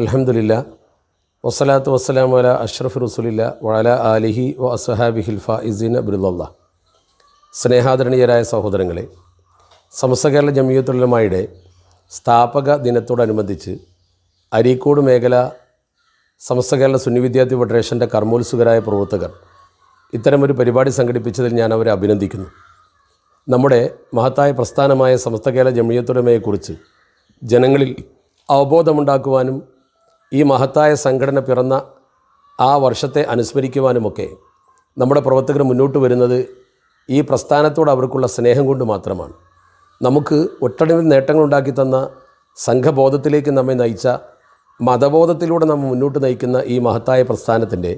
അലഹമില്ല വസ്സലാത്തു വസ്സലാം വല അഷ്റഫ് റസുലില്ല വള ആലിഹി വ അസഹാബി ഹിൽഫ ഇസീൻ അബ്ദുല്ല സ്നേഹാദരണീയരായ സഹോദരങ്ങളെ സമസ്ത കേരള ജമീയത്തുള്ളമായുടെ സ്ഥാപക ദിനത്തോടനുബന്ധിച്ച് അരീക്കോട് മേഖല സമസ്ത കേരള സുന്നി വിദ്യാർത്ഥി ഫെഡറേഷൻ്റെ കർമ്മോത്സുകരായ പ്രവർത്തകർ ഇത്തരമൊരു പരിപാടി സംഘടിപ്പിച്ചതിൽ ഞാൻ അവരെ അഭിനന്ദിക്കുന്നു നമ്മുടെ മഹത്തായ പ്രസ്ഥാനമായ സമസ്ത കേരള ജമീയത്തുടമയെക്കുറിച്ച് ജനങ്ങളിൽ അവബോധമുണ്ടാക്കുവാനും ഈ മഹത്തായ സംഘടന പിറന്ന ആ വർഷത്തെ അനുസ്മരിക്കുവാനുമൊക്കെ നമ്മുടെ പ്രവർത്തകർ മുന്നോട്ട് വരുന്നത് ഈ പ്രസ്ഥാനത്തോട് അവർക്കുള്ള സ്നേഹം കൊണ്ട് മാത്രമാണ് നമുക്ക് ഒട്ടനവധി നേട്ടങ്ങളുണ്ടാക്കി തന്ന സംഘബോധത്തിലേക്ക് നമ്മെ നയിച്ച മതബോധത്തിലൂടെ നമ്മൾ മുന്നോട്ട് നയിക്കുന്ന ഈ മഹത്തായ പ്രസ്ഥാനത്തിൻ്റെ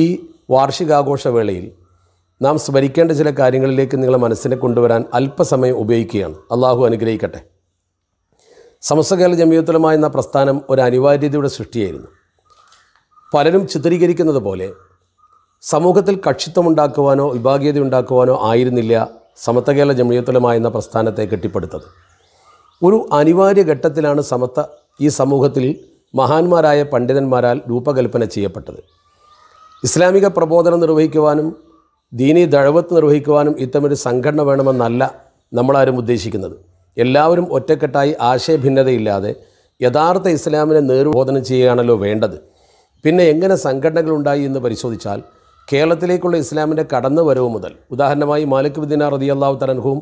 ഈ വാർഷികാഘോഷവേളയിൽ നാം സ്മരിക്കേണ്ട ചില കാര്യങ്ങളിലേക്ക് നിങ്ങളെ മനസ്സിനെ കൊണ്ടുവരാൻ അല്പസമയം ഉപയോഗിക്കുകയാണ് അള്ളാഹു അനുഗ്രഹിക്കട്ടെ സമസ്ത കേരള ജമിയത്തുലമ എന്ന പ്രസ്ഥാനം ഒരു അനിവാര്യതയുടെ സൃഷ്ടിയായിരുന്നു പലരും ചിത്രീകരിക്കുന്നത് പോലെ സമൂഹത്തിൽ കക്ഷിത്വമുണ്ടാക്കുവാനോ വിഭാഗീയത ഉണ്ടാക്കുവാനോ ആയിരുന്നില്ല സമത്വ കേരള ജമീയത്തുലമായ എന്ന പ്രസ്ഥാനത്തെ കെട്ടിപ്പടുത്തത് ഒരു അനിവാര്യ ഘട്ടത്തിലാണ് സമത്വ ഈ സമൂഹത്തിൽ മഹാന്മാരായ പണ്ഡിതന്മാരാൽ രൂപകൽപ്പന ചെയ്യപ്പെട്ടത് ഇസ്ലാമിക പ്രബോധനം നിർവഹിക്കുവാനും ദീനി ദഴവത്ത് നിർവഹിക്കുവാനും ഇത്തരമൊരു സംഘടന വേണമെന്നല്ല നമ്മളാരും ഉദ്ദേശിക്കുന്നത് എല്ലാവരും ഒറ്റക്കെട്ടായി ആശയഭിന്നതയില്ലാതെ യഥാർത്ഥ ഇസ്ലാമിനെ നേർബോധനം ചെയ്യുകയാണല്ലോ വേണ്ടത് പിന്നെ എങ്ങനെ സംഘടനകളുണ്ടായി എന്ന് പരിശോധിച്ചാൽ കേരളത്തിലേക്കുള്ള ഇസ്ലാമിൻ്റെ കടന്നുവരവ് മുതൽ ഉദാഹരണമായി മാലിക് റതി അള്ളാഹു തരൻഹും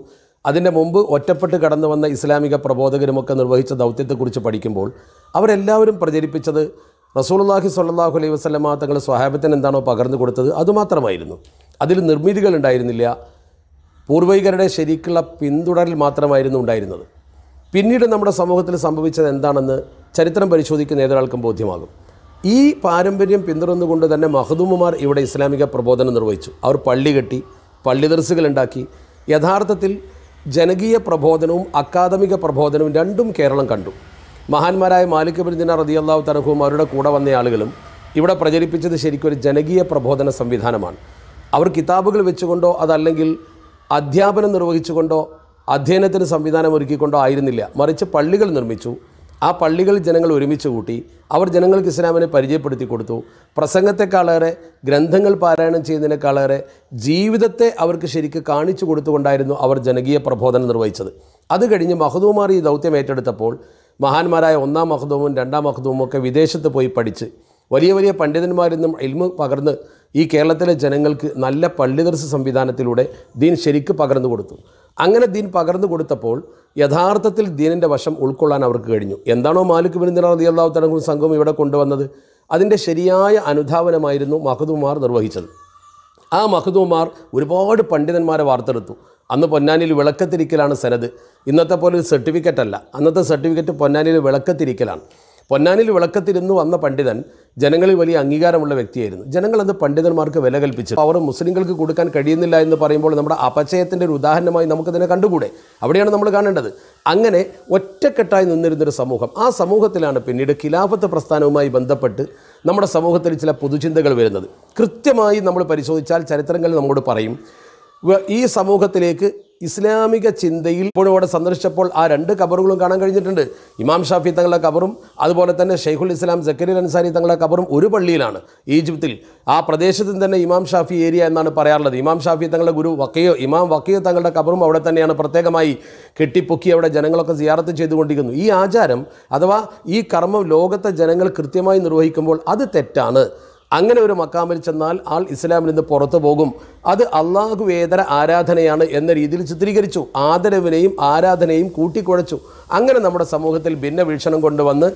അതിൻ്റെ മുമ്പ് ഒറ്റപ്പെട്ട് കടന്നു വന്ന ഇസ്ലാമിക പ്രബോധകരുമൊക്കെ നിർവഹിച്ച ദൗത്യത്തെക്കുറിച്ച് പഠിക്കുമ്പോൾ അവരെല്ലാവരും പ്രചരിപ്പിച്ചത് റസൂൽല്ലാഹി സ്വല്ലാഹു അലൈഹി വസ്ലമ തങ്ങളുടെ സ്വഹാബത്തിന് എന്താണോ പകർന്നു കൊടുത്തത് അതുമാത്രമായിരുന്നു അതിൽ നിർമ്മിതികൾ ഉണ്ടായിരുന്നില്ല പൂർവികരുടെ ശരിക്കുള്ള പിന്തുടരൽ മാത്രമായിരുന്നു ഉണ്ടായിരുന്നത് പിന്നീട് നമ്മുടെ സമൂഹത്തിൽ സംഭവിച്ചത് എന്താണെന്ന് ചരിത്രം പരിശോധിക്കുന്ന ഏതൊരാൾക്കും ബോധ്യമാകും ഈ പാരമ്പര്യം പിന്തുടർന്നുകൊണ്ട് തന്നെ മഹദൂമുമാർ ഇവിടെ ഇസ്ലാമിക പ്രബോധനം നിർവഹിച്ചു അവർ പള്ളി കെട്ടി പള്ളി ഉണ്ടാക്കി യഥാർത്ഥത്തിൽ ജനകീയ പ്രബോധനവും അക്കാദമിക പ്രബോധനവും രണ്ടും കേരളം കണ്ടു മഹാന്മാരായ മാലിക് റതി അള്ളാഹു തനഹുവും അവരുടെ കൂടെ വന്ന ആളുകളും ഇവിടെ പ്രചരിപ്പിച്ചത് ശരിക്കും ഒരു ജനകീയ പ്രബോധന സംവിധാനമാണ് അവർ കിതാബുകൾ വെച്ചുകൊണ്ടോ അതല്ലെങ്കിൽ അധ്യാപനം നിർവഹിച്ചുകൊണ്ടോ അധ്യയനത്തിന് സംവിധാനം ഒരുക്കിക്കൊണ്ടോ ആയിരുന്നില്ല മറിച്ച് പള്ളികൾ നിർമ്മിച്ചു ആ പള്ളികൾ ജനങ്ങൾ ഒരുമിച്ച് കൂട്ടി അവർ ജനങ്ങൾക്ക് ഇസ്ലാമിനെ പരിചയപ്പെടുത്തി കൊടുത്തു പ്രസംഗത്തെക്കാളേറെ ഗ്രന്ഥങ്ങൾ പാരായണം ചെയ്യുന്നതിനേക്കാളേറെ ജീവിതത്തെ അവർക്ക് ശരിക്ക് കാണിച്ചു കൊടുത്തുകൊണ്ടായിരുന്നു അവർ ജനകീയ പ്രബോധനം നിർവഹിച്ചത് അത് കഴിഞ്ഞ് മഹദൂമാർ ഈ ദൗത്യം ഏറ്റെടുത്തപ്പോൾ മഹാന്മാരായ ഒന്നാം മഹദൂമും രണ്ടാം മഹദൂമും ഒക്കെ വിദേശത്ത് പോയി പഠിച്ച് വലിയ വലിയ പണ്ഡിതന്മാരിൽ നിന്നും ഇൽമു പകർന്ന് ഈ കേരളത്തിലെ ജനങ്ങൾക്ക് നല്ല പള്ളിദർശ സംവിധാനത്തിലൂടെ ദീൻ ശരിക്ക് പകർന്നു കൊടുത്തു അങ്ങനെ ദീൻ പകർന്നു കൊടുത്തപ്പോൾ യഥാർത്ഥത്തിൽ ദീനിൻ്റെ വശം ഉൾക്കൊള്ളാൻ അവർക്ക് കഴിഞ്ഞു എന്താണോ മാലിക് ബിരുദ്ദിന റതി അള്ളാഹു തലങ്ങും സംഘവും ഇവിടെ കൊണ്ടുവന്നത് അതിൻ്റെ ശരിയായ അനുധാവനമായിരുന്നു മഹദുമാർ നിർവഹിച്ചത് ആ മഹദുമാർ ഒരുപാട് പണ്ഡിതന്മാരെ വാർത്തെടുത്തു അന്ന് പൊന്നാനിയിൽ വിളക്കത്തിരിക്കലാണ് സനത് ഇന്നത്തെ പോലെ ഒരു സർട്ടിഫിക്കറ്റ് അല്ല അന്നത്തെ സർട്ടിഫിക്കറ്റ് പൊന്നാനിയിൽ വിളക്കത്തിരിക്കലാണ് പൊന്നാനിൽ വിളക്കത്തിരുന്ന് വന്ന പണ്ഡിതൻ ജനങ്ങളിൽ വലിയ അംഗീകാരമുള്ള വ്യക്തിയായിരുന്നു ജനങ്ങൾ അത് പണ്ഡിതന്മാർക്ക് വില കൽപ്പിച്ചു അവർ മുസ്ലിങ്ങൾക്ക് കൊടുക്കാൻ കഴിയുന്നില്ല എന്ന് പറയുമ്പോൾ നമ്മുടെ അപചയത്തിൻ്റെ ഒരു ഉദാഹരണമായി നമുക്കതിനെ കണ്ടുകൂടെ അവിടെയാണ് നമ്മൾ കാണേണ്ടത് അങ്ങനെ ഒറ്റക്കെട്ടായി നിന്നിരുന്നൊരു സമൂഹം ആ സമൂഹത്തിലാണ് പിന്നീട് ഖിലാഫത്ത് പ്രസ്ഥാനവുമായി ബന്ധപ്പെട്ട് നമ്മുടെ സമൂഹത്തിൽ ചില പുതുചിന്തകൾ വരുന്നത് കൃത്യമായി നമ്മൾ പരിശോധിച്ചാൽ ചരിത്രങ്ങൾ നമ്മോട് പറയും ഈ സമൂഹത്തിലേക്ക് ഇസ്ലാമിക ചിന്തയിൽ ഇപ്പോഴും അവിടെ സന്ദർശിച്ചപ്പോൾ ആ രണ്ട് കബറുകളും കാണാൻ കഴിഞ്ഞിട്ടുണ്ട് ഇമാം ഷാഫി തങ്ങളുടെ കബറും അതുപോലെ തന്നെ ഷെയ്ഖുൽ ഇസ്ലാം ജക്കരിൽ അൻസാരി തങ്ങളുടെ കബറും ഒരു പള്ളിയിലാണ് ഈജിപ്തിൽ ആ പ്രദേശത്തിന് തന്നെ ഇമാം ഷാഫി ഏരിയ എന്നാണ് പറയാറുള്ളത് ഇമാം ഷാഫി തങ്ങളുടെ ഗുരു വക്കയോ ഇമാം വക്കയോ തങ്ങളുടെ കബറും അവിടെ തന്നെയാണ് പ്രത്യേകമായി കെട്ടിപ്പൊക്കി അവിടെ ജനങ്ങളൊക്കെ സിയാറത്ത് ചെയ്തുകൊണ്ടിരിക്കുന്നു ഈ ആചാരം അഥവാ ഈ കർമ്മം ലോകത്തെ ജനങ്ങൾ കൃത്യമായി നിർവഹിക്കുമ്പോൾ അത് തെറ്റാണ് അങ്ങനെ ഒരു മക്കാമിൽ ചെന്നാൽ ആൾ ഇസ്ലാമിൽ നിന്ന് പുറത്തു പോകും അത് അള്ളാഹുവേതര ആരാധനയാണ് എന്ന രീതിയിൽ ചിത്രീകരിച്ചു ആദരവിനെയും ആരാധനയും കൂട്ടിക്കുഴച്ചു അങ്ങനെ നമ്മുടെ സമൂഹത്തിൽ ഭിന്ന വീക്ഷണം കൊണ്ടുവന്ന്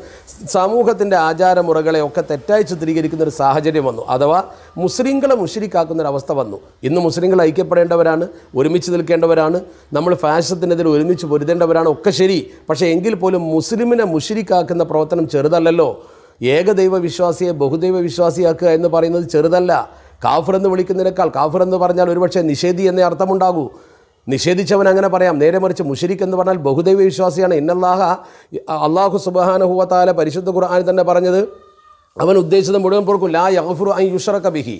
സമൂഹത്തിൻ്റെ ആചാരമുറകളെ ഒക്കെ തെറ്റായി ചിത്രീകരിക്കുന്ന ഒരു സാഹചര്യം വന്നു അഥവാ മുസ്ലിങ്ങളെ മുഷരിക്കാക്കുന്ന ഒരു അവസ്ഥ വന്നു ഇന്ന് മുസ്ലിങ്ങൾ ഐക്യപ്പെടേണ്ടവരാണ് ഒരുമിച്ച് നിൽക്കേണ്ടവരാണ് നമ്മൾ ഫാഷത്തിനെതിരെ ഒരുമിച്ച് പൊരുതേണ്ടവരാണ് ഒക്കെ ശരി പക്ഷേ എങ്കിൽ പോലും മുസ്ലിമിനെ മുഷരിക്കാക്കുന്ന പ്രവർത്തനം ചെറുതല്ലല്ലോ ഏകദൈവ വിശ്വാസിയെ ബഹുദൈവ വിശ്വാസിയാക്കുക എന്ന് പറയുന്നത് ചെറുതല്ല കാഫർ എന്ന് വിളിക്കുന്നതിനേക്കാൾ കാഫർ എന്ന് പറഞ്ഞാൽ ഒരുപക്ഷെ നിഷേധി എന്നേ അർത്ഥമുണ്ടാകൂ നിഷേധിച്ചവൻ അങ്ങനെ പറയാം നേരെ മറിച്ച് മുഷരിഖ് എന്ന് പറഞ്ഞാൽ ബഹുദൈവ വിശ്വാസിയാണ് ഇന്നല്ലാഹ അള്ളാഹു സുബാനഹുവത്താല പരിശുദ്ധ ഖുർആാനിൽ തന്നെ പറഞ്ഞത് അവൻ ഉദ്ദേശിച്ചത് മുഴുവൻ പൊറുക്കും ലാ യഫുർ ഐ യുഷറ കബിഹി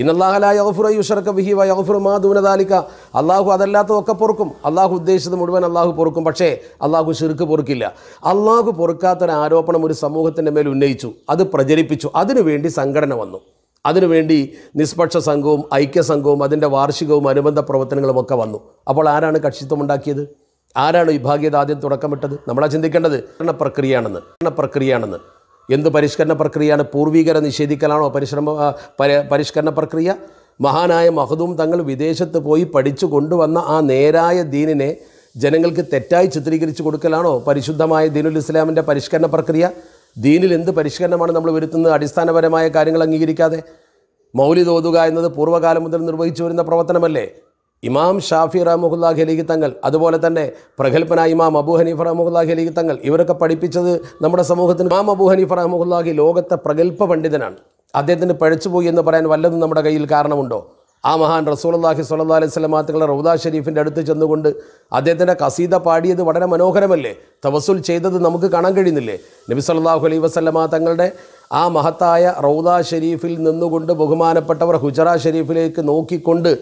ഇന്നല്ലാഹലായുഷർക്കബിഹിവയുമാദൂനതാലിക്ക അള്ളാഹു അതല്ലാത്ത ഒക്കെ പൊറുക്കും അള്ളാഹു ഉദ്ദേശിച്ചത് മുഴുവൻ അള്ളാഹു പൊറുക്കും പക്ഷേ അള്ളാഹു ഷിർക്ക് പൊറുക്കില്ല അള്ളാഹു പൊറുക്കാത്തൊരു ആരോപണം ഒരു സമൂഹത്തിൻ്റെ മേൽ ഉന്നയിച്ചു അത് പ്രചരിപ്പിച്ചു അതിനുവേണ്ടി സംഘടന വന്നു അതിനുവേണ്ടി നിഷ്പക്ഷ സംഘവും ഐക്യസംഘവും അതിൻ്റെ വാർഷികവും അനുബന്ധ പ്രവർത്തനങ്ങളും ഒക്കെ വന്നു അപ്പോൾ ആരാണ് കക്ഷിത്വം ഉണ്ടാക്കിയത് ആരാണ് വിഭാഗീയത ആദ്യം തുടക്കമിട്ടത് നമ്മളാ ചിന്തിക്കേണ്ടത് പ്രക്രിയയാണെന്ന് പ്രക്രിയയാണെന്ന് എന്ത് പരിഷ്കരണ പ്രക്രിയയാണ് പൂർവീകര നിഷേധിക്കലാണോ പരിശ്രമ പരിഷ്കരണ പ്രക്രിയ മഹാനായ മഹദും തങ്ങൾ വിദേശത്ത് പോയി പഠിച്ചു കൊണ്ടുവന്ന ആ നേരായ ദീനിനെ ജനങ്ങൾക്ക് തെറ്റായി ചിത്രീകരിച്ചു കൊടുക്കലാണോ പരിശുദ്ധമായ ദീനുൽ ഇസ്ലാമിൻ്റെ പരിഷ്കരണ പ്രക്രിയ ദീനിൽ എന്ത് പരിഷ്കരണമാണ് നമ്മൾ വരുത്തുന്നത് അടിസ്ഥാനപരമായ കാര്യങ്ങൾ അംഗീകരിക്കാതെ മൗലിദ് തോതുക എന്നത് പൂർവ്വകാലം മുതൽ നിർവഹിച്ചു വരുന്ന പ്രവർത്തനമല്ലേ ഇമാം ഷാഫി റഹമുല്ലാഹി അലിഖി തങ്ങൾ അതുപോലെ തന്നെ പ്രഗത്ഭനായ ഇമാം അബു ഹനീഫ് റഹമുല്ലാഹി അലിഖി തങ്ങൾ ഇവരൊക്കെ പഠിപ്പിച്ചത് നമ്മുടെ സമൂഹത്തിന് ഇമാം അബു ഹനീഫ് റഹമുല്ലാഹി ലോകത്തെ പ്രഗത്ഭ പണ്ഡിതനാണ് അദ്ദേഹത്തിന് പഴച്ചുപോയി എന്ന് പറയാൻ വല്ലതും നമ്മുടെ കയ്യിൽ കാരണമുണ്ടോ ആ മഹാൻ റസൂലല്ലാഹി സ്വല്ലാ അലൈഹി സ്വലമാത്തുകളെ റൗദ ഷെരീഫിൻ്റെ അടുത്ത് ചെന്നുകൊണ്ട് അദ്ദേഹത്തിൻ്റെ കസീത പാടിയത് വളരെ മനോഹരമല്ലേ തവസുൽ ചെയ്തത് നമുക്ക് കാണാൻ കഴിയുന്നില്ലേ നബി സല്ലാഹു അലൈഹി വസ്ലമാ തങ്ങളുടെ ആ മഹത്തായ റൗദ ഷെരീഫിൽ നിന്നുകൊണ്ട് ബഹുമാനപ്പെട്ടവർ ഹുജറ ഷെരീഫിലേക്ക് നോക്കിക്കൊണ്ട്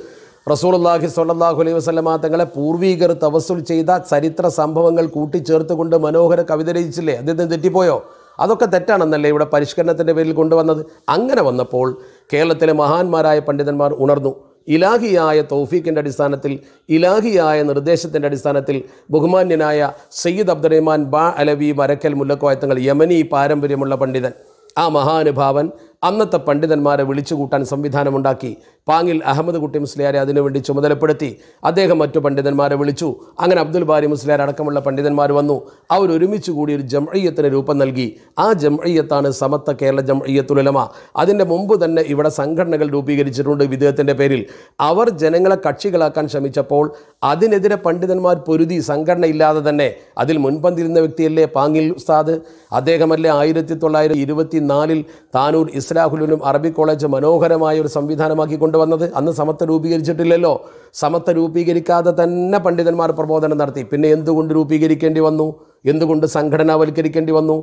റസൂൽല്ലാഹി സ്വല്ലാഹു അലൈഹി വസ്ലമാ തങ്ങളെ പൂർവീകർ തവസുൽ ചെയ്ത ചരിത്ര സംഭവങ്ങൾ കൂട്ടിച്ചേർത്തുകൊണ്ട് മനോഹര കവിത രചിച്ചില്ലേ അദ്ദേഹത്തിന് തെറ്റിപ്പോയോ അതൊക്കെ തെറ്റാണെന്നല്ലേ ഇവിടെ പരിഷ്കരണത്തിൻ്റെ പേരിൽ കൊണ്ടുവന്നത് അങ്ങനെ വന്നപ്പോൾ കേരളത്തിലെ മഹാന്മാരായ പണ്ഡിതന്മാർ ഉണർന്നു ഇലാഹിയായ തൗഫീഖിൻ്റെ അടിസ്ഥാനത്തിൽ ഇലാഹിയായ നിർദ്ദേശത്തിൻ്റെ അടിസ്ഥാനത്തിൽ ബഹുമാന്യനായ സയ്യിദ് അബ്ദുറഹ്മാൻ ബാ അലവി മരക്കൽ മുല്ലക്കോയത്തങ്ങൾ യമനി പാരമ്പര്യമുള്ള പണ്ഡിതൻ ആ മഹാനുഭാവൻ അന്നത്തെ പണ്ഡിതന്മാരെ കൂട്ടാൻ സംവിധാനമുണ്ടാക്കി പാങ്ങിൽ അഹമ്മദ് കുട്ടി മുസ്ലിയാരെ അതിനുവേണ്ടി ചുമതലപ്പെടുത്തി അദ്ദേഹം മറ്റു പണ്ഡിതന്മാരെ വിളിച്ചു അങ്ങനെ അബ്ദുൽ ബാരി മുസ്ലിയാർ അടക്കമുള്ള പണ്ഡിതന്മാർ വന്നു അവർ ഒരുമിച്ച് കൂടി ഒരു ജംഅയ്യത്തിന് രൂപം നൽകി ആ ജംഇയ്യത്താണ് സമത്ത കേരള ജംഅയ്യത്തുലമ അതിൻ്റെ മുമ്പ് തന്നെ ഇവിടെ സംഘടനകൾ രൂപീകരിച്ചിട്ടുണ്ട് വിദേഹത്തിൻ്റെ പേരിൽ അവർ ജനങ്ങളെ കക്ഷികളാക്കാൻ ശ്രമിച്ചപ്പോൾ അതിനെതിരെ പണ്ഡിതന്മാർ പൊരുതി സംഘടന ഇല്ലാതെ തന്നെ അതിൽ മുൻപന്തിരുന്ന വ്യക്തിയല്ലേ പാങ്ങിൽ ഉസ്താദ് അദ്ദേഹമല്ലേ ആയിരത്തി തൊള്ളായിരത്തി ഇരുപത്തി നാലിൽ താനൂർ ഇസ് ഇസ്ലാഹുലിനും അറബി കോളേജ് മനോഹരമായ ഒരു സംവിധാനമാക്കി കൊണ്ടുവന്നത് അന്ന് സമത്വ രൂപീകരിച്ചിട്ടില്ലല്ലോ സമത്വ രൂപീകരിക്കാതെ തന്നെ പണ്ഡിതന്മാർ പ്രബോധനം നടത്തി പിന്നെ എന്തുകൊണ്ട് രൂപീകരിക്കേണ്ടി വന്നു എന്തുകൊണ്ട് സംഘടനാവൽക്കരിക്കേണ്ടി വന്നു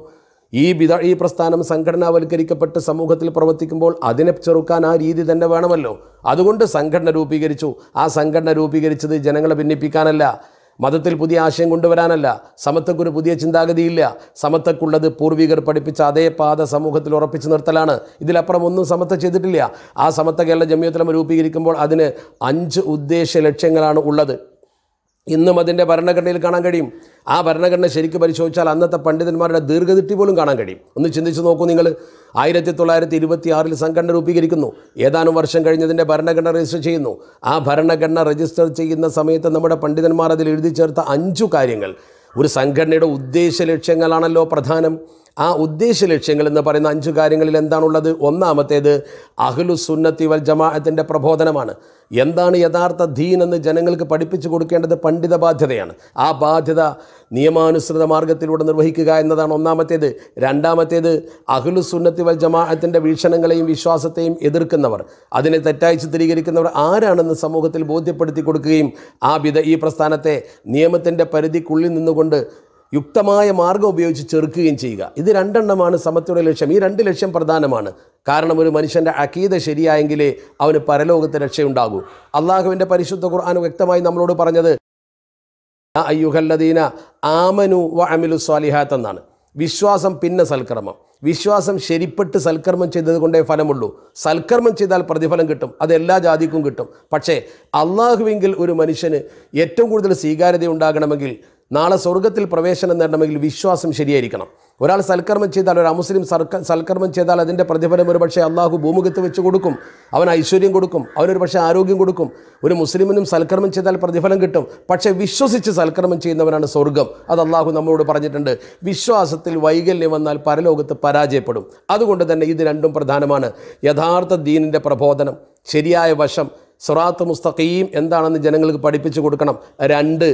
ഈ വിത ഈ പ്രസ്ഥാനം സംഘടനാവൽക്കരിക്കപ്പെട്ട് സമൂഹത്തിൽ പ്രവർത്തിക്കുമ്പോൾ അതിനെ ചെറുക്കാൻ ആ രീതി തന്നെ വേണമല്ലോ അതുകൊണ്ട് സംഘടന രൂപീകരിച്ചു ആ സംഘടന രൂപീകരിച്ചത് ജനങ്ങളെ ഭിന്നിപ്പിക്കാനല്ല മതത്തിൽ പുതിയ ആശയം കൊണ്ടുവരാനല്ല സമത്വക്കൊരു പുതിയ ചിന്താഗതിയില്ല സമത്വക്കുള്ളത് പൂർവികർ പഠിപ്പിച്ച അതേ പാത സമൂഹത്തിൽ ഉറപ്പിച്ചു നിർത്തലാണ് ഇതിലപ്പുറം ഒന്നും സമത്വ ചെയ്തിട്ടില്ല ആ സമത്വ കേരള ജമ്യത്തിലം രൂപീകരിക്കുമ്പോൾ അതിന് അഞ്ച് ഉദ്ദേശ ലക്ഷ്യങ്ങളാണ് ഉള്ളത് ഇന്നും അതിൻ്റെ ഭരണഘടനയിൽ കാണാൻ കഴിയും ആ ഭരണഘടന ശരിക്കും പരിശോധിച്ചാൽ അന്നത്തെ പണ്ഡിതന്മാരുടെ ദീർഘദൃഷ്ടി പോലും കാണാൻ കഴിയും ഒന്ന് ചിന്തിച്ച് നോക്കൂ നിങ്ങൾ ആയിരത്തി തൊള്ളായിരത്തി ഇരുപത്തി ആറിൽ സംഘടന രൂപീകരിക്കുന്നു ഏതാനും വർഷം കഴിഞ്ഞതിൻ്റെ ഭരണഘടന രജിസ്റ്റർ ചെയ്യുന്നു ആ ഭരണഘടന രജിസ്റ്റർ ചെയ്യുന്ന സമയത്ത് നമ്മുടെ പണ്ഡിതന്മാർ അതിൽ എഴുതി ചേർത്ത അഞ്ചു കാര്യങ്ങൾ ഒരു സംഘടനയുടെ ഉദ്ദേശ ലക്ഷ്യങ്ങളാണല്ലോ പ്രധാനം ആ ഉദ്ദേശ ലക്ഷ്യങ്ങൾ എന്ന് പറയുന്ന അഞ്ച് കാര്യങ്ങളിൽ എന്താണുള്ളത് ഒന്നാമത്തേത് അഹ്ലു സുന്നത്തി വൽ ജമാഅത്തിൻ്റെ പ്രബോധനമാണ് എന്താണ് യഥാർത്ഥ ദീൻ എന്ന് ജനങ്ങൾക്ക് പഠിപ്പിച്ചു കൊടുക്കേണ്ടത് പണ്ഡിത ബാധ്യതയാണ് ആ ബാധ്യത നിയമാനുസൃത മാർഗത്തിലൂടെ നിർവഹിക്കുക എന്നതാണ് ഒന്നാമത്തേത് രണ്ടാമത്തേത് അഹ്ലു സുന്നത്തി വൽ ജമാഅത്തിൻ്റെ വീക്ഷണങ്ങളെയും വിശ്വാസത്തെയും എതിർക്കുന്നവർ അതിനെ തെറ്റായി ചിത്രീകരിക്കുന്നവർ ആരാണെന്ന് സമൂഹത്തിൽ ബോധ്യപ്പെടുത്തി കൊടുക്കുകയും ആ വിധ ഈ പ്രസ്ഥാനത്തെ നിയമത്തിൻ്റെ പരിധിക്കുള്ളിൽ നിന്നുകൊണ്ട് യുക്തമായ മാർഗം ഉപയോഗിച്ച് ചെറുക്കുകയും ചെയ്യുക ഇത് രണ്ടെണ്ണമാണ് സമത്വയുടെ ലക്ഷ്യം ഈ രണ്ട് ലക്ഷ്യം പ്രധാനമാണ് കാരണം ഒരു മനുഷ്യൻ്റെ അക്കീത ശരിയായെങ്കിലേ അവന് പരലോകത്തെ രക്ഷയുണ്ടാകൂ അള്ളാഹുവിൻ്റെ പരിശുദ്ധ ഖുർആൻ വ്യക്തമായി നമ്മളോട് പറഞ്ഞത് അയ്യുഹല്ലദീന ആമനു വ അമിലു സ്വാലിഹാത്ത് എന്നാണ് വിശ്വാസം പിന്നെ സൽക്കർമ്മം വിശ്വാസം ശരിപ്പെട്ട് സൽക്കർമ്മം ചെയ്തത് കൊണ്ടേ ഫലമുള്ളൂ സൽക്കർമ്മം ചെയ്താൽ പ്രതിഫലം കിട്ടും അത് എല്ലാ ജാതിക്കും കിട്ടും പക്ഷേ അള്ളാഹുവെങ്കിൽ ഒരു മനുഷ്യന് ഏറ്റവും കൂടുതൽ സ്വീകാര്യത ഉണ്ടാകണമെങ്കിൽ നാളെ സ്വർഗത്തിൽ പ്രവേശനം നേടണമെങ്കിൽ വിശ്വാസം ശരിയായിരിക്കണം ഒരാൾ സൽക്കർമ്മം ചെയ്താൽ ഒരു അമുസ്ലിം സർക്ക സൽക്കർമ്മം ചെയ്താൽ അതിൻ്റെ പ്രതിഫലം ഒരു പക്ഷേ അള്ളാഹു ഭൂമുഖത്ത് വെച്ച് കൊടുക്കും അവൻ ഐശ്വര്യം കൊടുക്കും അവനൊരു പക്ഷേ ആരോഗ്യം കൊടുക്കും ഒരു മുസ്ലിമിനും സൽക്കർമ്മം ചെയ്താൽ പ്രതിഫലം കിട്ടും പക്ഷേ വിശ്വസിച്ച് സൽക്കർമ്മം ചെയ്യുന്നവനാണ് സ്വർഗം അത് അള്ളാഹു നമ്മളോട് പറഞ്ഞിട്ടുണ്ട് വിശ്വാസത്തിൽ വൈകല്യം വന്നാൽ പരലോകത്ത് പരാജയപ്പെടും അതുകൊണ്ട് തന്നെ ഇത് രണ്ടും പ്രധാനമാണ് യഥാർത്ഥ ദീനിൻ്റെ പ്രബോധനം ശരിയായ വശം സുറാത്ത് മുസ്തഖീം എന്താണെന്ന് ജനങ്ങൾക്ക് പഠിപ്പിച്ചു കൊടുക്കണം രണ്ട്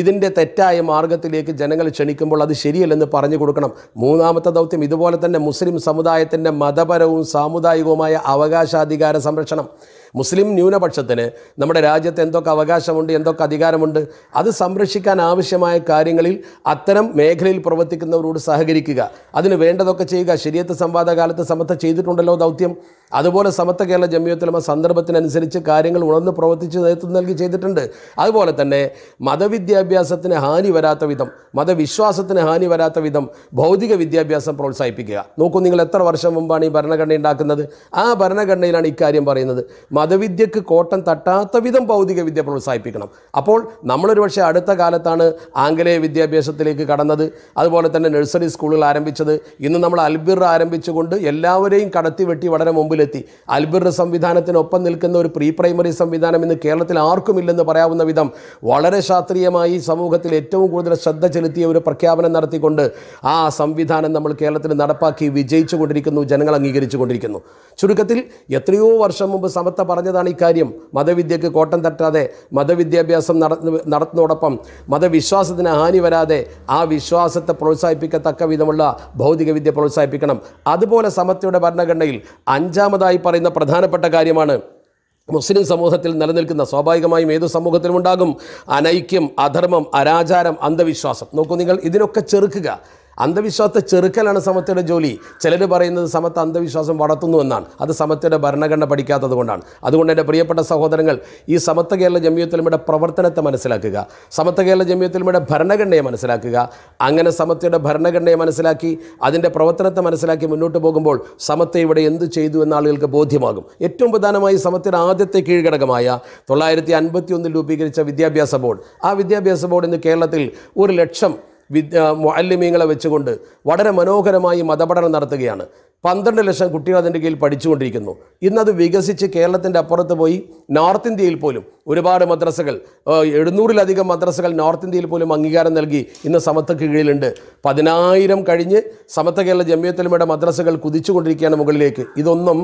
ഇതിൻ്റെ തെറ്റായ മാർഗത്തിലേക്ക് ജനങ്ങൾ ക്ഷണിക്കുമ്പോൾ അത് ശരിയല്ലെന്ന് പറഞ്ഞു കൊടുക്കണം മൂന്നാമത്തെ ദൗത്യം ഇതുപോലെ തന്നെ മുസ്ലിം സമുദായത്തിൻ്റെ മതപരവും സാമുദായികവുമായ അവകാശാധികാര സംരക്ഷണം മുസ്ലിം ന്യൂനപക്ഷത്തിന് നമ്മുടെ രാജ്യത്ത് എന്തൊക്കെ അവകാശമുണ്ട് എന്തൊക്കെ അധികാരമുണ്ട് അത് സംരക്ഷിക്കാൻ ആവശ്യമായ കാര്യങ്ങളിൽ അത്തരം മേഖലയിൽ പ്രവർത്തിക്കുന്നവരോട് സഹകരിക്കുക അതിന് വേണ്ടതൊക്കെ ചെയ്യുക ശരിയത്ത് സംവാദ കാലത്ത് സമത്വ ചെയ്തിട്ടുണ്ടല്ലോ ദൗത്യം അതുപോലെ സമത്വ കേരള ജമ്മിയത്തിലമ സന്ദർഭത്തിനനുസരിച്ച് കാര്യങ്ങൾ ഉണർന്ന് പ്രവർത്തിച്ച് നേതൃത്വം നൽകി ചെയ്തിട്ടുണ്ട് അതുപോലെ തന്നെ മതവിദ്യാഭ്യാസത്തിന് ഹാനി വരാത്ത വിധം മതവിശ്വാസത്തിന് ഹാനി വരാത്ത വിധം ഭൗതിക വിദ്യാഭ്യാസം പ്രോത്സാഹിപ്പിക്കുക നോക്കൂ നിങ്ങൾ എത്ര വർഷം മുമ്പാണ് ഈ ഭരണഘടന ഉണ്ടാക്കുന്നത് ആ ഭരണഘടനയിലാണ് ഇക്കാര്യം പറയുന്നത് മതവിദ്യക്ക് കോട്ടം തട്ടാത്ത വിധം ഭൗതിക വിദ്യ പ്രോത്സാഹിപ്പിക്കണം അപ്പോൾ നമ്മളൊരു പക്ഷേ അടുത്ത കാലത്താണ് ആംഗലേയ വിദ്യാഭ്യാസത്തിലേക്ക് കടന്നത് അതുപോലെ തന്നെ നഴ്സറി സ്കൂളുകൾ ആരംഭിച്ചത് ഇന്ന് നമ്മൾ അൽബിർ ആരംഭിച്ചുകൊണ്ട് എല്ലാവരെയും കടത്തിവെട്ടി വളരെ മുമ്പിലെത്തി അൽബിർ സംവിധാനത്തിനൊപ്പം നിൽക്കുന്ന ഒരു പ്രീ പ്രൈമറി സംവിധാനം ഇന്ന് കേരളത്തിൽ ആർക്കുമില്ലെന്ന് പറയാവുന്ന വിധം വളരെ ശാസ്ത്രീയമായി സമൂഹത്തിൽ ഏറ്റവും കൂടുതൽ ശ്രദ്ധ ചെലുത്തിയ ഒരു പ്രഖ്യാപനം നടത്തിക്കൊണ്ട് ആ സംവിധാനം നമ്മൾ കേരളത്തിൽ നടപ്പാക്കി വിജയിച്ചുകൊണ്ടിരിക്കുന്നു ജനങ്ങൾ അംഗീകരിച്ചുകൊണ്ടിരിക്കുന്നു ചുരുക്കത്തിൽ എത്രയോ വർഷം മുമ്പ് സമത്വ പറഞ്ഞതാണ് ഇക്കാര്യം മതവിദ്യക്ക് കോട്ടം തട്ടാതെ മതവിദ്യാഭ്യാസം നടത്തുന്നതോടൊപ്പം മതവിശ്വാസത്തിന് ഹാനി വരാതെ ആ വിശ്വാസത്തെ പ്രോത്സാഹിപ്പിക്കത്തക്ക വിധമുള്ള ഭൗതികവിദ്യ പ്രോത്സാഹിപ്പിക്കണം അതുപോലെ സമത്വയുടെ ഭരണഘടനയിൽ അഞ്ചാമതായി പറയുന്ന പ്രധാനപ്പെട്ട കാര്യമാണ് മുസ്ലിം സമൂഹത്തിൽ നിലനിൽക്കുന്ന സ്വാഭാവികമായും ഏത് സമൂഹത്തിലും ഉണ്ടാകും അനൈക്യം അധർമ്മം അരാചാരം അന്ധവിശ്വാസം നോക്കൂ നിങ്ങൾ ഇതിനൊക്കെ ചെറുക്കുക അന്ധവിശ്വാസത്തെ ചെറുക്കലാണ് സമത്തയുടെ ജോലി ചിലർ പറയുന്നത് സമത്വ അന്ധവിശ്വാസം വളർത്തുന്നു എന്നാണ് അത് സമത്തയുടെ ഭരണഘടന പഠിക്കാത്തത് കൊണ്ടാണ് അതുകൊണ്ട് എൻ്റെ പ്രിയപ്പെട്ട സഹോദരങ്ങൾ ഈ സമത്വ കേരള ജമ്യത്തിലുമയുടെ പ്രവർത്തനത്തെ മനസ്സിലാക്കുക സമത്വ കേരള ജമ്യത്തിലുമയുടെ ഭരണഘടനയെ മനസ്സിലാക്കുക അങ്ങനെ സമത്തയുടെ ഭരണഘടനയെ മനസ്സിലാക്കി അതിൻ്റെ പ്രവർത്തനത്തെ മനസ്സിലാക്കി മുന്നോട്ട് പോകുമ്പോൾ സമത്വ ഇവിടെ എന്ത് ചെയ്തു എന്ന ആളുകൾക്ക് ബോധ്യമാകും ഏറ്റവും പ്രധാനമായി സമത്വയുടെ ആദ്യത്തെ കീഴ്ഘടകമായ തൊള്ളായിരത്തി അൻപത്തി ഒന്നിൽ രൂപീകരിച്ച വിദ്യാഭ്യാസ ബോർഡ് ആ വിദ്യാഭ്യാസ ബോർഡ് ഇന്ന് കേരളത്തിൽ ഒരു ലക്ഷം വിദ്യ അല്ലിമീങ്ങളെ വെച്ചുകൊണ്ട് വളരെ മനോഹരമായി മതപഠനം നടത്തുകയാണ് പന്ത്രണ്ട് ലക്ഷം കുട്ടികൾ അതിൻ്റെ കീഴിൽ പഠിച്ചുകൊണ്ടിരിക്കുന്നു ഇന്നത് വികസിച്ച് കേരളത്തിൻ്റെ അപ്പുറത്ത് പോയി നോർത്ത് ഇന്ത്യയിൽ പോലും ഒരുപാട് മദ്രസകൾ എഴുന്നൂറിലധികം മദ്രസകൾ നോർത്ത് ഇന്ത്യയിൽ പോലും അംഗീകാരം നൽകി ഇന്ന് സമത്വ കീഴിലുണ്ട് പതിനായിരം കഴിഞ്ഞ് സമത്വ കേരള ജമ്യത്തലിമയുടെ മദ്രസകൾ കുതിച്ചുകൊണ്ടിരിക്കുകയാണ് മുകളിലേക്ക് ഇതൊന്നും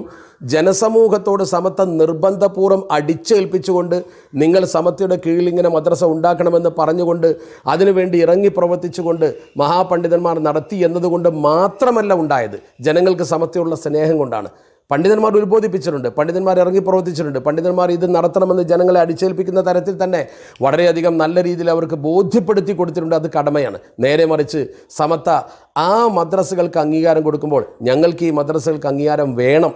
ജനസമൂഹത്തോട് സമത്വം നിർബന്ധപൂർവ്വം അടിച്ചേൽപ്പിച്ചുകൊണ്ട് നിങ്ങൾ സമത്വയുടെ കീഴിൽ ഇങ്ങനെ മദ്രസ ഉണ്ടാക്കണമെന്ന് പറഞ്ഞുകൊണ്ട് അതിനുവേണ്ടി ഇറങ്ങി പ്രവർത്തിച്ചുകൊണ്ട് മഹാപണ്ഡിതന്മാർ നടത്തി എന്നതുകൊണ്ട് മാത്രമല്ല ഉണ്ടായത് ജനങ്ങൾക്ക് സമത്വമുള്ള സ്നേഹം കൊണ്ടാണ് പണ്ഡിതന്മാർ ഉത്ബോധിപ്പിച്ചിട്ടുണ്ട് പണ്ഡിതന്മാർ ഇറങ്ങി പ്രവർത്തിച്ചിട്ടുണ്ട് പണ്ഡിതന്മാർ ഇത് നടത്തണമെന്ന് ജനങ്ങളെ അടിച്ചേൽപ്പിക്കുന്ന തരത്തിൽ തന്നെ വളരെയധികം നല്ല രീതിയിൽ അവർക്ക് ബോധ്യപ്പെടുത്തി കൊടുത്തിട്ടുണ്ട് അത് കടമയാണ് നേരെ മറിച്ച് സമത്ത ആ മദ്രസകൾക്ക് അംഗീകാരം കൊടുക്കുമ്പോൾ ഞങ്ങൾക്ക് ഈ മദ്രസകൾക്ക് അംഗീകാരം വേണം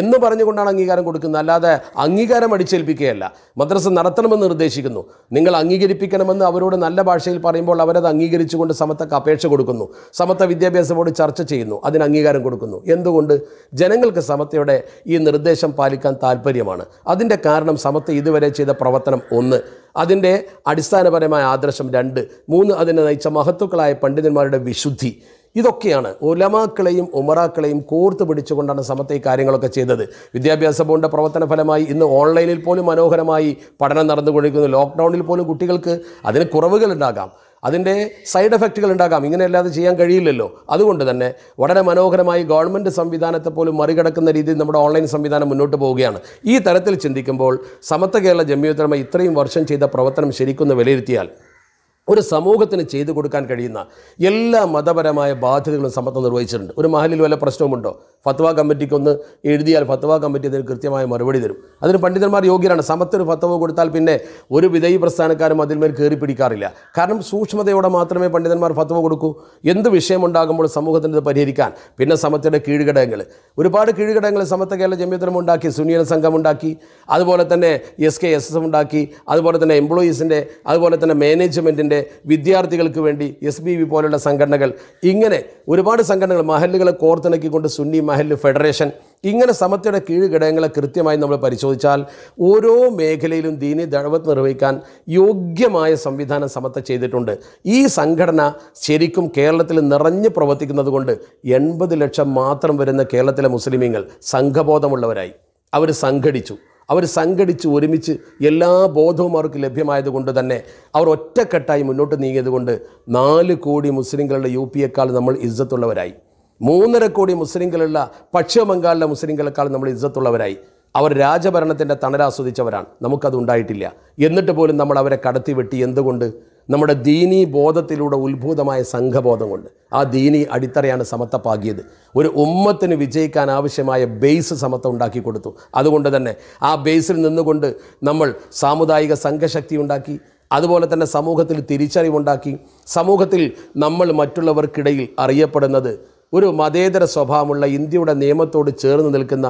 എന്ന് പറഞ്ഞുകൊണ്ടാണ് അംഗീകാരം കൊടുക്കുന്നത് അല്ലാതെ അംഗീകാരം അടിച്ചേൽപ്പിക്കുകയല്ല മദ്രസ നടത്തണമെന്ന് നിർദ്ദേശിക്കുന്നു നിങ്ങൾ അംഗീകരിപ്പിക്കണമെന്ന് അവരോട് നല്ല ഭാഷയിൽ പറയുമ്പോൾ അവരത് അംഗീകരിച്ചുകൊണ്ട് സമത്വക്ക് അപേക്ഷ കൊടുക്കുന്നു സമത്വ വിദ്യാഭ്യാസ ബോർഡ് ചർച്ച ചെയ്യുന്നു അതിന് അംഗീകാരം കൊടുക്കുന്നു എന്തുകൊണ്ട് ജനങ്ങൾക്ക് സമത്തയുടെ ഈ നിർദ്ദേശം പാലിക്കാൻ താല്പര്യമാണ് അതിൻ്റെ കാരണം സമത്വ ഇതുവരെ ചെയ്ത പ്രവർത്തനം ഒന്ന് അതിൻ്റെ അടിസ്ഥാനപരമായ ആദർശം രണ്ട് മൂന്ന് അതിനെ നയിച്ച മഹത്തുക്കളായ പണ്ഡിതന്മാരുടെ വിശുദ്ധി ഇതൊക്കെയാണ് ഒലമാക്കളെയും ഉമറാക്കളെയും കോർത്ത് പിടിച്ചുകൊണ്ടാണ് സമത്തെ ഈ കാര്യങ്ങളൊക്കെ ചെയ്തത് വിദ്യാഭ്യാസ ബോർഡിൻ്റെ പ്രവർത്തന ഫലമായി ഇന്ന് ഓൺലൈനിൽ പോലും മനോഹരമായി പഠനം നടന്നുകൊണ്ടിരിക്കുന്നു ലോക്ക്ഡൗണിൽ പോലും കുട്ടികൾക്ക് അതിന് കുറവുകൾ ഉണ്ടാകാം അതിൻ്റെ സൈഡ് എഫക്റ്റുകൾ ഉണ്ടാകാം ഇങ്ങനെയല്ലാതെ ചെയ്യാൻ കഴിയില്ലല്ലോ അതുകൊണ്ട് തന്നെ വളരെ മനോഹരമായി ഗവൺമെൻറ് സംവിധാനത്തെ പോലും മറികടക്കുന്ന രീതിയിൽ നമ്മുടെ ഓൺലൈൻ സംവിധാനം മുന്നോട്ട് പോവുകയാണ് ഈ തരത്തിൽ ചിന്തിക്കുമ്പോൾ സമത്വ കേരള ജമ്മിയുത്തരമ ഇത്രയും വർഷം ചെയ്ത പ്രവർത്തനം ശരിക്കും വിലയിരുത്തിയാൽ ഒരു സമൂഹത്തിന് ചെയ്തു കൊടുക്കാൻ കഴിയുന്ന എല്ലാ മതപരമായ ബാധ്യതകളും സമ്മർദ്ദം നിർവഹിച്ചിട്ടുണ്ട് ഒരു മഹലിൽ വല്ല പ്രശ്നമുണ്ടോ ഫത്വ കമ്മിറ്റിക്കൊന്ന് എഴുതിയാൽ ഫത്വ കമ്മിറ്റി അതിന് കൃത്യമായ മറുപടി തരും അതിന് പണ്ഡിതന്മാർ യോഗ്യരാണ് സമത്തൊരു ഫത്വ കൊടുത്താൽ പിന്നെ ഒരു വിധേയി പ്രസ്ഥാനക്കാരും അതിന്മേൽ കയറി പിടിക്കാറില്ല കാരണം സൂക്ഷ്മതയോടെ മാത്രമേ പണ്ഡിതന്മാർ ഫത്വ കൊടുക്കൂ എന്ത് വിഷയമുണ്ടാകുമ്പോൾ സമൂഹത്തിന് ഇത് പരിഹരിക്കാൻ പിന്നെ സമത്തയുടെ കീഴ്ഘടകങ്ങൾ ഒരുപാട് കീഴ്ഘടകങ്ങൾ സമത്ത കേരള ജമ്യത്തിനും ഉണ്ടാക്കി സുനിയൻ സംഘം ഉണ്ടാക്കി അതുപോലെ തന്നെ എസ് കെ എസ് എസ് ഉണ്ടാക്കി അതുപോലെ തന്നെ എംപ്ലോയീസിൻ്റെ അതുപോലെ തന്നെ മാനേജ്മെൻറ്റിൻ്റെ കോളേജിലെ വിദ്യാർത്ഥികൾക്ക് വേണ്ടി എസ് ബി വി പോലുള്ള സംഘടനകൾ ഇങ്ങനെ ഒരുപാട് സംഘടനകൾ മഹല്ലുകളെ കോർത്തിണക്കിക്കൊണ്ട് സുന്നി മഹല് ഫെഡറേഷൻ ഇങ്ങനെ സമത്വയുടെ കീഴ്ഘടകങ്ങളെ കൃത്യമായി നമ്മൾ പരിശോധിച്ചാൽ ഓരോ മേഖലയിലും ദീനി ദഴവത്ത് നിർവഹിക്കാൻ യോഗ്യമായ സംവിധാനം സമത്വ ചെയ്തിട്ടുണ്ട് ഈ സംഘടന ശരിക്കും കേരളത്തിൽ നിറഞ്ഞു പ്രവർത്തിക്കുന്നത് കൊണ്ട് എൺപത് ലക്ഷം മാത്രം വരുന്ന കേരളത്തിലെ മുസ്ലിമീങ്ങൾ സംഘബോധമുള്ളവരായി അവർ സംഘടിച്ചു അവർ സംഘടിച്ച് ഒരുമിച്ച് എല്ലാ ബോധവും അവർക്ക് ലഭ്യമായതുകൊണ്ട് തന്നെ അവർ ഒറ്റക്കെട്ടായി മുന്നോട്ട് നീങ്ങിയതുകൊണ്ട് നാല് കോടി മുസ്ലിങ്ങളുടെ യു എക്കാൾ നമ്മൾ ഇജ്ജത്തുള്ളവരായി മൂന്നര കോടി മുസ്ലിങ്ങളുള്ള പശ്ചിമ ബംഗാളിലെ മുസ്ലിങ്ങളെക്കാൾ നമ്മൾ ഇജ്ജത്തുള്ളവരായി അവർ രാജഭരണത്തിൻ്റെ തണലാസ്വദിച്ചവരാണ് നമുക്കത് ഉണ്ടായിട്ടില്ല എന്നിട്ട് പോലും നമ്മൾ അവരെ കടത്തി വെട്ടി എന്തുകൊണ്ട് നമ്മുടെ ദീനീ ബോധത്തിലൂടെ ഉത്ഭൂതമായ സംഘബോധം കൊണ്ട് ആ ദീനീ അടിത്തറയാണ് സമത്തപ്പാക്കിയത് ഒരു ഉമ്മത്തിന് വിജയിക്കാൻ ആവശ്യമായ ബേസ് സമത്വം ഉണ്ടാക്കി കൊടുത്തു അതുകൊണ്ട് തന്നെ ആ ബേസിൽ നിന്നുകൊണ്ട് നമ്മൾ സാമുദായിക സംഘശക്തി ഉണ്ടാക്കി അതുപോലെ തന്നെ സമൂഹത്തിൽ തിരിച്ചറിവുണ്ടാക്കി സമൂഹത്തിൽ നമ്മൾ മറ്റുള്ളവർക്കിടയിൽ അറിയപ്പെടുന്നത് ഒരു മതേതര സ്വഭാവമുള്ള ഇന്ത്യയുടെ നിയമത്തോട് ചേർന്ന് നിൽക്കുന്ന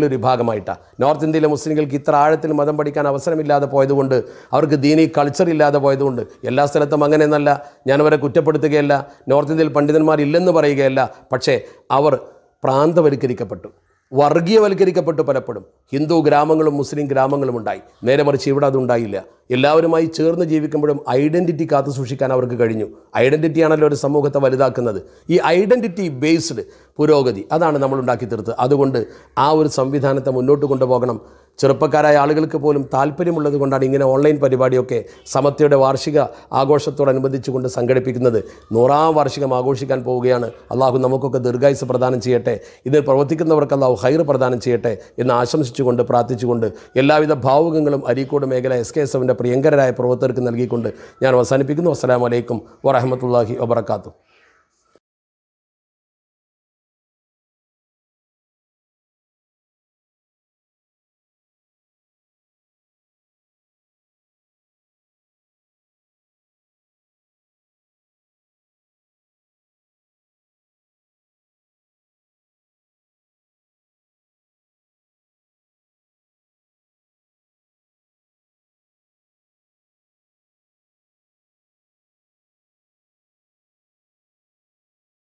ഒരു വിഭാഗമായിട്ടാണ് നോർത്ത് ഇന്ത്യയിലെ മുസ്ലിങ്ങൾക്ക് ഇത്ര ആഴത്തിൽ മതം പഠിക്കാൻ അവസരമില്ലാതെ പോയതുകൊണ്ട് അവർക്ക് ദീനി കൾച്ചർ ഇല്ലാതെ പോയതുകൊണ്ട് എല്ലാ സ്ഥലത്തും അങ്ങനെ എന്നല്ല ഞാനവരെ കുറ്റപ്പെടുത്തുകയല്ല നോർത്ത് ഇന്ത്യയിൽ പണ്ഡിതന്മാരില്ലെന്ന് പറയുകയല്ല പക്ഷേ അവർ പ്രാന്തവൽക്കരിക്കപ്പെട്ടു വർഗീയവൽക്കരിക്കപ്പെട്ട് പലപ്പോഴും ഹിന്ദു ഗ്രാമങ്ങളും മുസ്ലിം ഗ്രാമങ്ങളും ഉണ്ടായി നേരെ മറിച്ച് ഇവിടെ അതുണ്ടായില്ല എല്ലാവരുമായി ചേർന്ന് ജീവിക്കുമ്പോഴും ഐഡൻറ്റിറ്റി കാത്തു സൂക്ഷിക്കാൻ അവർക്ക് കഴിഞ്ഞു ഐഡൻറ്റിറ്റിയാണല്ലോ ഒരു സമൂഹത്തെ വലുതാക്കുന്നത് ഈ ഐഡൻറ്റിറ്റി ബേസ്ഡ് പുരോഗതി അതാണ് നമ്മൾ ഉണ്ടാക്കി തീർത്ത് അതുകൊണ്ട് ആ ഒരു സംവിധാനത്തെ മുന്നോട്ട് കൊണ്ടുപോകണം ചെറുപ്പക്കാരായ ആളുകൾക്ക് പോലും താല്പര്യമുള്ളത് കൊണ്ടാണ് ഇങ്ങനെ ഓൺലൈൻ പരിപാടിയൊക്കെ സമത്വയുടെ വാർഷിക ആഘോഷത്തോടനുബന്ധിച്ചുകൊണ്ട് സംഘടിപ്പിക്കുന്നത് നൂറാം വാർഷികം ആഘോഷിക്കാൻ പോവുകയാണ് അള്ളാഹു നമുക്കൊക്കെ ദീർഘായുസ് പ്രദാനം ചെയ്യട്ടെ ഇതിൽ പ്രവർത്തിക്കുന്നവർക്ക് അള്ളാഹു ഹൈർ പ്രദാനം ചെയ്യട്ടെ എന്ന് ആശംസിച്ചുകൊണ്ട് പ്രാർത്ഥിച്ചുകൊണ്ട് എല്ലാവിധ ഭാവുകങ്ങളും അരീക്കോട് മേഖല എസ് കെ എസ് എഫിൻ്റെ പ്രിയങ്കരായ പ്രവർത്തകർക്ക് നൽകിക്കൊണ്ട് ഞാൻ അവസാനിപ്പിക്കുന്നു അസ്സാം വലൈക്കും വറഹമത്തല്ലാഹി വബർക്കാത്തു